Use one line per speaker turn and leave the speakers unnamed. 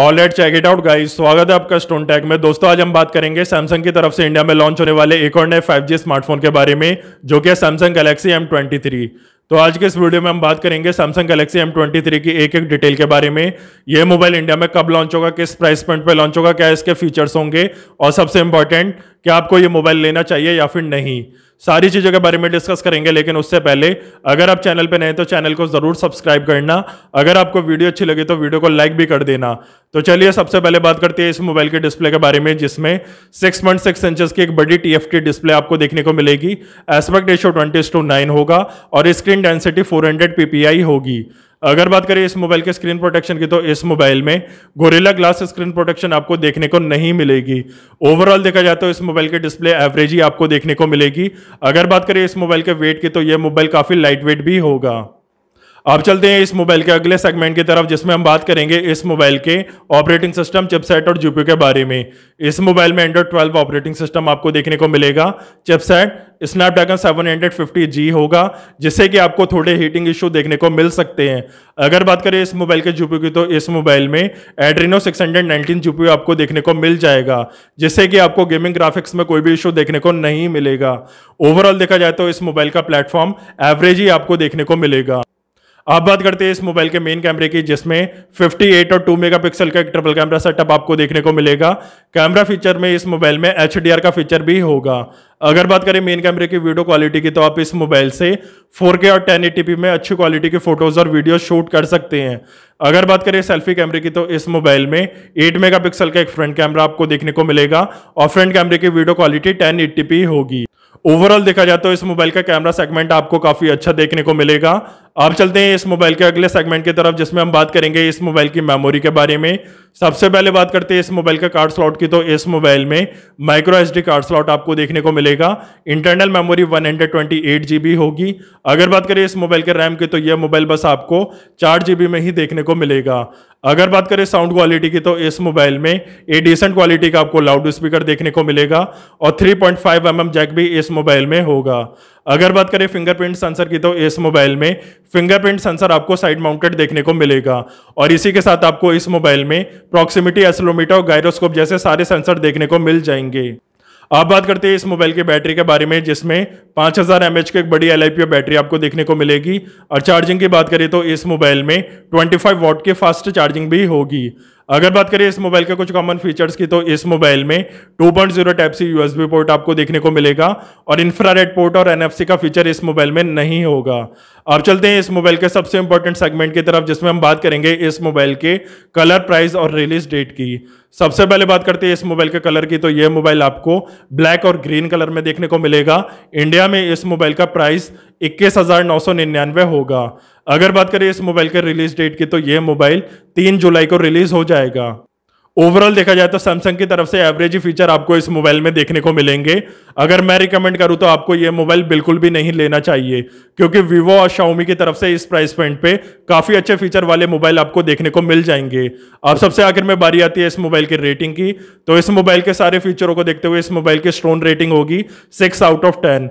all at check it out guys स्वागत है आपका स्टोन टैग में दोस्तों आज हम बात करेंगे सैमसंग की तरफ से इंडिया में लॉन्च होने वाले एक और नए 5G स्मार्टफोन के बारे में जो कि है सैमसंग गैलेक्सी M23 तो आज के इस वीडियो में हम बात करेंगे सैमसंग गैलेक्सी M23 की एक एक डिटेल के बारे में यह मोबाइल इंडिया में कब लॉन्च होगा किस प्राइस पॉइंट पर लॉन्च होगा क्या इसके फीचर्स होंगे और सबसे इंपॉर्टेंट कि आपको ये मोबाइल लेना चाहिए या फिर नहीं सारी चीज़ों के बारे में डिस्कस करेंगे लेकिन उससे पहले अगर आप चैनल पर नए तो चैनल को ज़रूर सब्सक्राइब करना अगर आपको वीडियो अच्छी लगी तो वीडियो को लाइक भी कर देना तो चलिए सबसे पहले बात करते हैं इस मोबाइल के डिस्प्ले के बारे में जिसमें सिक्स पॉइंट सिक्स इंचज की एक बड़ी टी डिस्प्ले आपको देखने को मिलेगी aspect ratio twenty two nine होगा और स्क्रीन डेंसिटी फोर हंड्रेड होगी अगर बात करें इस मोबाइल के स्क्रीन प्रोटेक्शन की तो इस मोबाइल में गोरेला ग्लास स्क्रीन प्रोटेक्शन आपको देखने को नहीं मिलेगी ओवरऑल देखा जाए तो इस मोबाइल के डिस्प्ले एवरेज ही आपको देखने को मिलेगी अगर बात करें इस मोबाइल के वेट की तो यह मोबाइल काफी लाइट वेट भी होगा अब चलते हैं इस मोबाइल के अगले सेगमेंट की तरफ जिसमें हम बात करेंगे इस मोबाइल के ऑपरेटिंग सिस्टम चिपसेट और जीपीयू के बारे में इस मोबाइल में एंड्रॉइड ट्वेल्व ऑपरेटिंग सिस्टम आपको देखने को मिलेगा chipset Snapdragon seven hundred fifty G होगा जिससे कि आपको थोड़े हीटिंग इश्यू देखने को मिल सकते हैं अगर बात करें इस मोबाइल के जीपीयू की तो इस मोबाइल में Adreno six hundred nineteen GPU आपको देखने को मिल जाएगा जिससे कि आपको गेमिंग ग्राफिक्स में कोई भी इशू देखने को नहीं मिलेगा ओवरऑल देखा जाए तो इस मोबाइल का प्लेटफॉर्म एवरेज ही आपको देखने को मिलेगा अब बात करते हैं इस मोबाइल के मेन कैमरे की जिसमें 58 और 2 मेगापिक्सल का एक ट्रिपल कैमरा सेटअप आपको देखने को मिलेगा कैमरा फीचर में इस मोबाइल में एच का फीचर भी होगा अगर बात करें मेन कैमरे की वीडियो क्वालिटी की तो आप इस मोबाइल से 4K और 1080p में अच्छी क्वालिटी की फोटोज और वीडियो शूट कर सकते हैं अगर बात करें सेल्फी कैमरे की तो इस मोबाइल में 8 मेगापिक्सल का एक फ्रंट कैमरा आपको देखने को मिलेगा और फ्रंट कैमरे की वीडियो क्वालिटी 1080p होगी ओवरऑल देखा जाए तो इस मोबाइल का कैमरा सेगमेंट आपको काफी अच्छा देखने को मिलेगा आप चलते हैं इस मोबाइल के अगले सेगमेंट की तरफ जिसमें हम बात करेंगे इस मोबाइल की मेमोरी के बारे में सबसे पहले बात करते हैं इस मोबाइल के कार्ड स्लॉट की तो इस मोबाइल में माइक्रो एस कार्ड स्लॉट आपको देखने को मिलेगा इंटरनल मेमोरी जी बी होगी अगर बात करें इस मोबाइल के रैम की तो यह मोबाइल बस आपको चार जीबी में ही देखने को मिलेगा अगर बात करें साउंड क्वालिटी की तो इस मोबाइल में ए डिसेंट क्वालिटी का आपको लाउड स्पीकर देखने को मिलेगा और 3.5 पॉइंट mm जैक भी इस मोबाइल में होगा अगर बात करें फिंगरप्रिंट सेंसर की तो इस मोबाइल में फिंगरप्रिंट सेंसर आपको साइड माउंटेड देखने को मिलेगा और इसी के साथ आपको इस मोबाइल में प्रॉक्सिमिटी एसलोमीटर और गायरोस्कोप जैसे सारे सेंसर देखने को मिल जाएंगे आप बात करते हैं इस मोबाइल की बैटरी के बारे में जिसमें 5000 हजार की एक बड़ी एल बैटरी आपको देखने को मिलेगी और चार्जिंग की बात करें तो इस मोबाइल में 25 वॉट की फास्ट चार्जिंग भी होगी अगर बात करें इस मोबाइल के कुछ कॉमन फीचर्स की तो इस मोबाइल में 2.0 point type C USB port आपको देखने को मिलेगा और इंफ्रारेड पोर्ट और एनएफसी का फीचर इस मोबाइल में नहीं होगा अब चलते हैं इस मोबाइल के सबसे इंपॉर्टेंट सेगमेंट की तरफ जिसमें हम बात करेंगे इस मोबाइल के कलर प्राइस और रिलीज डेट की सबसे पहले बात करते हैं इस मोबाइल के कलर की तो यह मोबाइल आपको ब्लैक और ग्रीन कलर में देखने को मिलेगा इंडिया में इस मोबाइल का प्राइस इक्कीस हज़ार नौ सौ निन्यानवे होगा अगर बात करें इस मोबाइल के रिलीज डेट की तो ये मोबाइल तीन जुलाई को रिलीज हो जाएगा ओवरऑल देखा जाए तो सैमसंग की तरफ से एवरेज फीचर आपको इस मोबाइल में देखने को मिलेंगे अगर मैं रिकमेंड करूं तो आपको ये मोबाइल बिल्कुल भी नहीं लेना चाहिए क्योंकि वीवो और शाओमी की तरफ से इस प्राइस पॉइंट पे काफ़ी अच्छे फीचर वाले मोबाइल आपको देखने को मिल जाएंगे अब सबसे आखिर में बारी आती है इस मोबाइल की रेटिंग की तो इस मोबाइल के सारे फीचरों को देखते हुए इस मोबाइल की स्टोन रेटिंग होगी सिक्स आउट ऑफ टेन